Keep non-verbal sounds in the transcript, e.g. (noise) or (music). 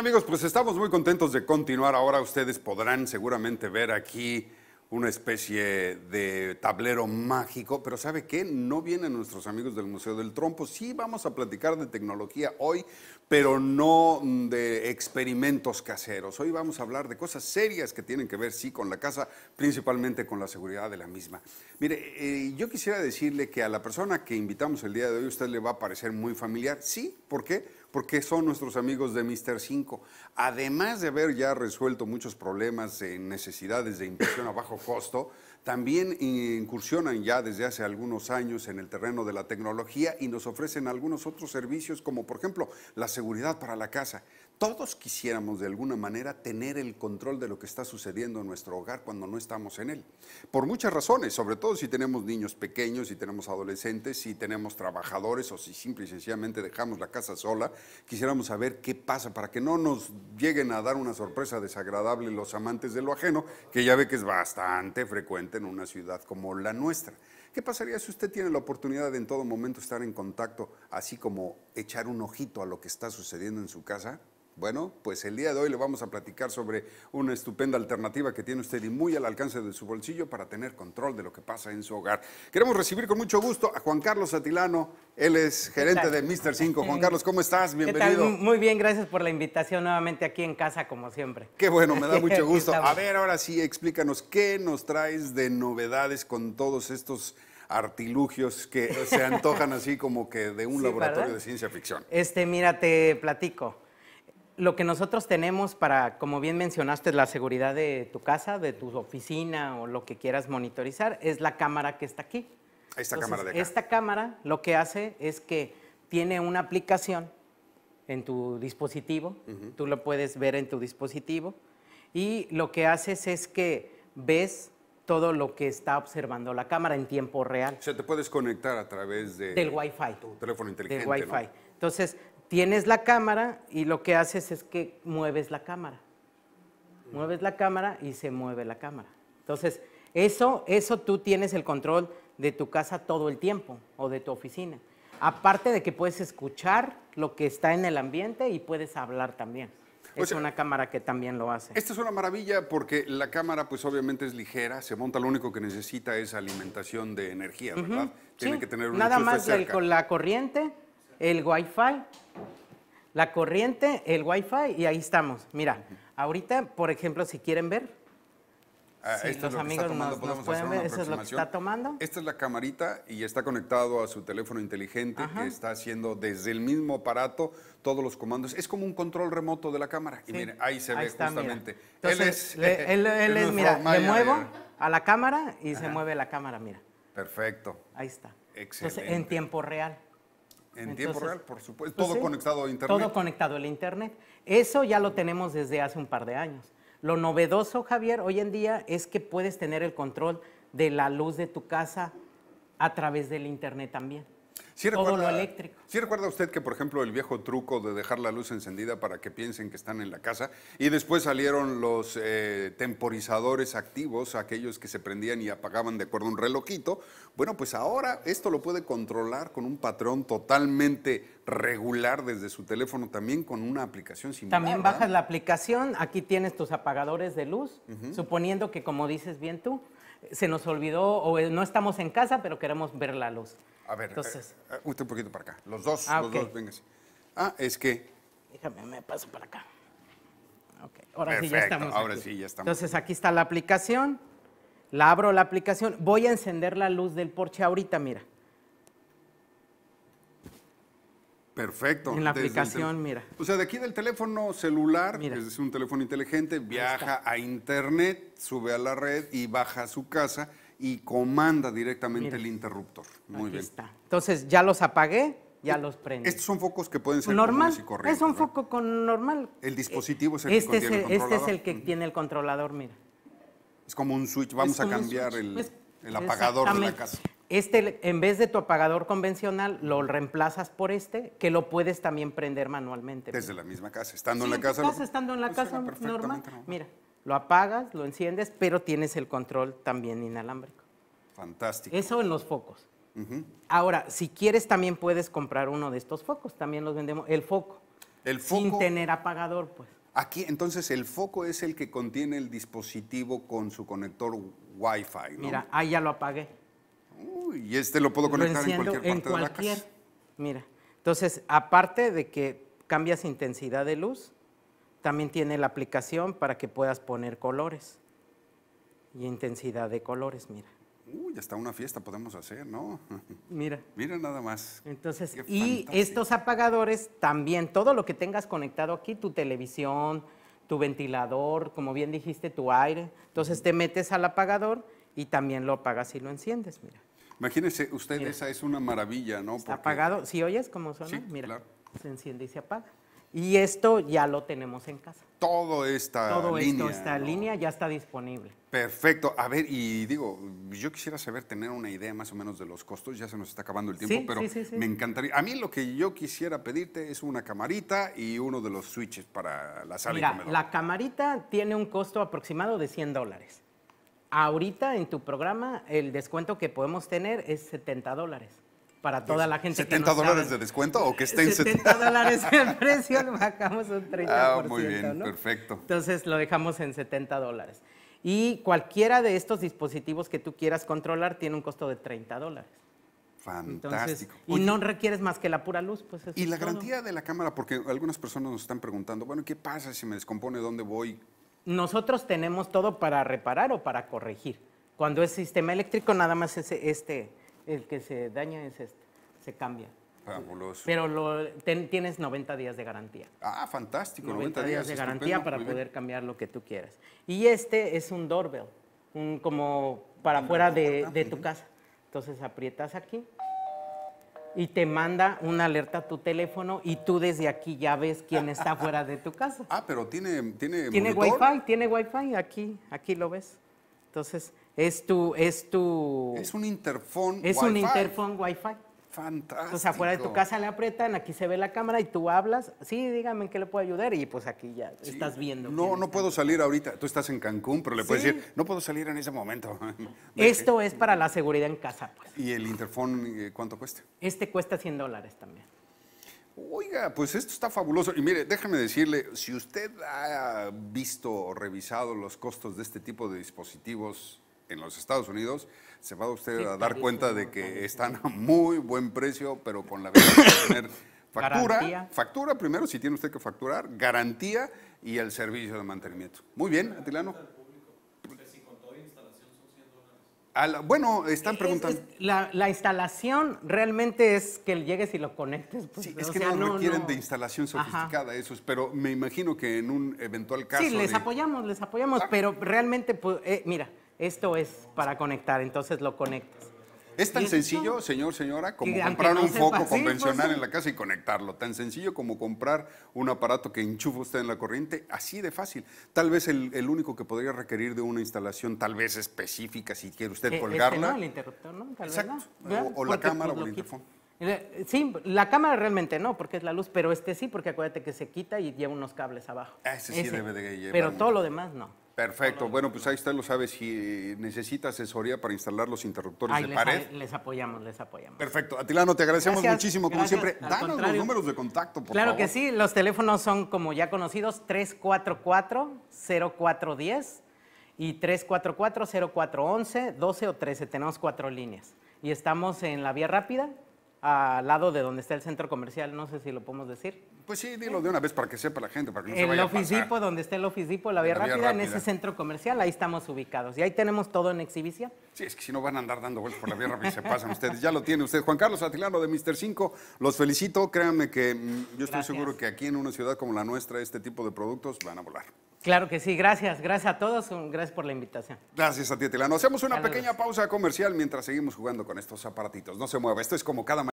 amigos, pues estamos muy contentos de continuar. Ahora ustedes podrán seguramente ver aquí una especie de tablero mágico, pero ¿sabe qué? No vienen nuestros amigos del Museo del Trompo. Sí vamos a platicar de tecnología hoy, pero no de experimentos caseros. Hoy vamos a hablar de cosas serias que tienen que ver, sí, con la casa, principalmente con la seguridad de la misma. Mire, eh, yo quisiera decirle que a la persona que invitamos el día de hoy usted le va a parecer muy familiar. Sí, ¿por qué? porque son nuestros amigos de Mister 5. Además de haber ya resuelto muchos problemas en necesidades de inversión a bajo costo, también incursionan ya desde hace algunos años en el terreno de la tecnología y nos ofrecen algunos otros servicios como por ejemplo la seguridad para la casa. Todos quisiéramos de alguna manera tener el control de lo que está sucediendo en nuestro hogar cuando no estamos en él. Por muchas razones, sobre todo si tenemos niños pequeños, si tenemos adolescentes, si tenemos trabajadores o si simple y sencillamente dejamos la casa sola, quisiéramos saber qué pasa para que no nos lleguen a dar una sorpresa desagradable los amantes de lo ajeno, que ya ve que es bastante frecuente en una ciudad como la nuestra. ¿Qué pasaría si usted tiene la oportunidad de en todo momento estar en contacto, así como echar un ojito a lo que está sucediendo en su casa? Bueno, pues el día de hoy le vamos a platicar sobre una estupenda alternativa que tiene usted y muy al alcance de su bolsillo para tener control de lo que pasa en su hogar. Queremos recibir con mucho gusto a Juan Carlos Atilano, él es gerente de Mr. 5. Juan Carlos, ¿cómo estás? Bienvenido. Muy bien, gracias por la invitación nuevamente aquí en casa, como siempre. Qué bueno, me da (laughs) mucho gusto. A ver, ahora sí, explícanos qué nos traes de novedades con todos estos artilugios que se antojan así como que de un laboratorio de ciencia ficción. Este, mira, te platico lo que nosotros tenemos para, como bien mencionaste, la seguridad de tu casa, de tu oficina o lo que quieras monitorizar, es la cámara que está aquí. Esta cámara de acá. Esta cámara lo que hace es que tiene una aplicación en tu dispositivo, tú lo puedes ver en tu dispositivo, y lo que haces es que ves todo lo que está observando la cámara en tiempo real. O sea, te puedes conectar a través de... Del Wi-Fi. Tu teléfono inteligente. Del Wi-Fi. Entonces, tienes la cámara y lo que haces es que mueves la cámara. Mueves la cámara y se mueve la cámara. Entonces, eso, eso tú tienes el control de tu casa todo el tiempo o de tu oficina. Aparte de que puedes escuchar lo que está en el ambiente y puedes hablar también. Es una cámara que también lo hace. Esta es una maravilla porque la cámara pues obviamente es ligera, se monta, lo único que necesita es alimentación de energía, ¿verdad? Tiene que tener un Nada más con la corriente, el Wi-Fi, la corriente, el Wi-Fi y ahí estamos. Mira, ahorita, por ejemplo, si quieren ver, ah, Si amigos está tomando, nos, pueden ver, eso es lo que está tomando. Esta es la camarita y está conectado a su teléfono inteligente que está haciendo desde el mismo aparato todos los comandos. Es como un control remoto de la cámara. Y mira, ahí se ve justamente. él es, eh, eh, él, es mira, le muevo a la cámara y se mueve la cámara, mira. Perfecto. Ahí está. Excelente. Entonces, en tiempo real. En tiempo real, por supuesto. Pues todo conectado a Internet. Todo conectado al Internet. Eso ya lo tenemos desde hace un par de años. Lo novedoso, Javier, hoy en día es que puedes tener el control de la luz de tu casa a través del Internet también. ¿Sí recuerda, eléctrico. recuerda usted que, por ejemplo, el viejo truco de dejar la luz encendida para que piensen que están en la casa? Y después salieron los eh, temporizadores activos, aquellos que se prendían y apagaban de acuerdo a un relojito. Bueno, pues ahora esto lo puede controlar con un patrón totalmente regular desde su teléfono también con una aplicación similar. También bajas la aplicación, aquí tienes tus apagadores de luz, suponiendo que como dices bien tú, se nos olvidó o eh, no estamos en casa, pero queremos ver la luz. A ver, Entonces, usted eh, eh, un poquito para acá, los dos, ah, los dos, véngase. Ah, es que... Déjame, me paso para acá. Okay. Ahora sí ya estamos. Ahora sí ya estamos. Entonces aquí está la aplicación, la abro la aplicación, voy a encender la luz del porche ahorita, mira. Perfecto. En la aplicación, mira. O sea, de aquí del teléfono celular, que es un teléfono inteligente, viaja a internet, sube a la red y baja a su casa y comanda directamente el interruptor. Muy aquí bien. Está. Entonces, ya los apagué, ya los prendí. Estos son focos que pueden ser normal. Y corrientes, es un foco con normal. El dispositivo es el que este el, controlador. Este es el que tiene el controlador, mira. Es como un switch, vamos a cambiar el, el, apagador de la casa. Este, en vez de tu apagador convencional, lo reemplazas por este, que lo puedes también prender manualmente. Desde la misma casa, estando en la casa. estando en la casa normal. Mira, lo apagas, lo enciendes, pero tienes el control también inalámbrico. Fantástico. Eso en los focos. Ahora, si quieres, también puedes comprar uno de estos focos, también los vendemos. El foco. El foco. Sin tener apagador, pues. Aquí, entonces, el foco es el que contiene el dispositivo con su conector Wi-Fi, Mira, ahí ya lo apagué y este lo puedo conectar en cualquier parte de la casa. Mira, entonces, aparte de que cambias intensidad de luz, también tiene la aplicación para que puedas poner colores y intensidad de colores, mira. Uy, hasta una fiesta podemos hacer, ¿no? (laughs) Mira. Mira nada más. Entonces, y estos apagadores también, todo lo que tengas conectado aquí, tu televisión, tu ventilador, como bien dijiste, tu aire. Entonces te metes al apagador y también lo apagas y lo enciendes, mira. Imagínense, usted esa es una maravilla, ¿no? Está apagado. Si ¿Sí oyes cómo suena, Mira, se enciende y se apaga. Y esto ya lo tenemos en casa. Todo esta línea. Todo esta línea ya está disponible. Perfecto. A ver, y digo, yo quisiera saber, tener una idea más o menos de los costos. Ya se nos está acabando el tiempo, pero me encantaría. A mí lo que yo quisiera pedirte es una camarita y uno de los switches para la sala Mira, La camarita tiene un costo aproximado de 100 dólares. Ahorita en tu programa el descuento que podemos tener es 70 dólares para toda la gente. ¿70 dólares de descuento o que esté en 70 dólares el (laughs) precio? Lo bajamos un 30%. Ah, muy bien, perfecto. Entonces lo dejamos en 70 dólares. Y cualquiera de estos dispositivos que tú quieras controlar tiene un costo de 30 dólares. Fantástico. y no requieres más que la pura luz, pues Y la garantía de la cámara, porque algunas personas nos están preguntando, bueno, ¿qué pasa si me descompone? ¿Dónde voy? nosotros tenemos todo para reparar o para corregir. Cuando es sistema eléctrico, nada más es este, el que se daña es este, se cambia. Fabuloso. Pero tienes 90 días de garantía. Ah, fantástico, 90, días, de garantía para poder cambiar lo que tú quieras. Y este es un doorbell, un, como para afuera de tu casa. Entonces aprietas aquí y te manda una alerta a tu teléfono y tú desde aquí ya ves quién está fuera de tu casa. Ah, pero tiene tiene tiene wifi, tiene wifi aquí, aquí lo ves. Entonces, es tu es tu es un interfón es un interfón wifi. Fantástico. sea, afuera de tu casa le aprietan, aquí se ve la cámara y tú hablas. Sí, dígame en qué le puedo ayudar. Y pues aquí ya estás viendo. No, no puedo salir ahorita. Tú estás en Cancún, pero le puedes decir, no puedo salir en ese momento. (laughs) Esto es para la seguridad en casa, pues. ¿Y el interfón eh, cuánto cuesta? Este cuesta 100 dólares también. Oiga, pues esto está fabuloso. Y mire, déjame decirle, si usted ha visto o revisado los costos de este tipo de dispositivos en los Estados Unidos, se va usted a dar cuenta de que están a muy buen precio, pero con la ventaja de tener (coughs) factura, factura primero si tiene usted que facturar, garantía y el servicio de mantenimiento. Muy bien, Atilano. bueno, están preguntando. la, instalación realmente es que llegues y lo conectes. Pues, es que no requieren de instalación sofisticada eso, pero me imagino que en un eventual caso. Sí, les apoyamos, les apoyamos, ah. pero realmente, pues, eh, mira, esto es para conectar, entonces lo conectas. Es tan sencillo, señor, señora, como comprar un foco convencional pues, en la casa y conectarlo. Tan sencillo como comprar un aparato que enchufa usted en la corriente, así de fácil. Tal vez el, único que podría requerir de una instalación, tal vez específica, si quiere usted eh, este, colgarla. no, el interruptor, ¿no? O, la cámara o el interfón. Eh, sí, la cámara realmente no, porque es la luz, pero este sí, porque acuérdate que se quita y lleva unos cables abajo. Ah, ese sí debe de llevar. Pero todo lo demás no. Perfecto, bueno, pues ahí está, lo sabe, si necesita asesoría para instalar los interruptores de les, pared. Les apoyamos, les apoyamos. Perfecto, Atilano, te agradecemos muchísimo, como siempre. Danos los números de contacto, por claro favor. Claro que sí, los teléfonos son como ya conocidos, 344-0410 y 344-0411, 12 o 13, tenemos cuatro líneas. Y estamos en la vía rápida, al lado de donde está el centro comercial, no sé si lo podemos decir. Pues sí, dilo de una vez para que sepa la gente, para que no el se vaya Office donde está el Office la Vía, rápida, en ese centro comercial, ahí estamos ubicados. Y ahí tenemos todo en exhibición. Sí, es que si no van a andar dando vueltas por la Vía Rápida se pasan ustedes. Ya lo tiene usted. Juan Carlos Atilano de Mister 5, los felicito. Créanme que mm, yo estoy seguro que aquí en una ciudad como la nuestra, este tipo de productos van a volar. Claro que sí, gracias, gracias a todos, gracias por la invitación. Gracias a ti, Atilano. Hacemos una pequeña pausa comercial mientras seguimos jugando con estos aparatitos. No se mueva, esto es como cada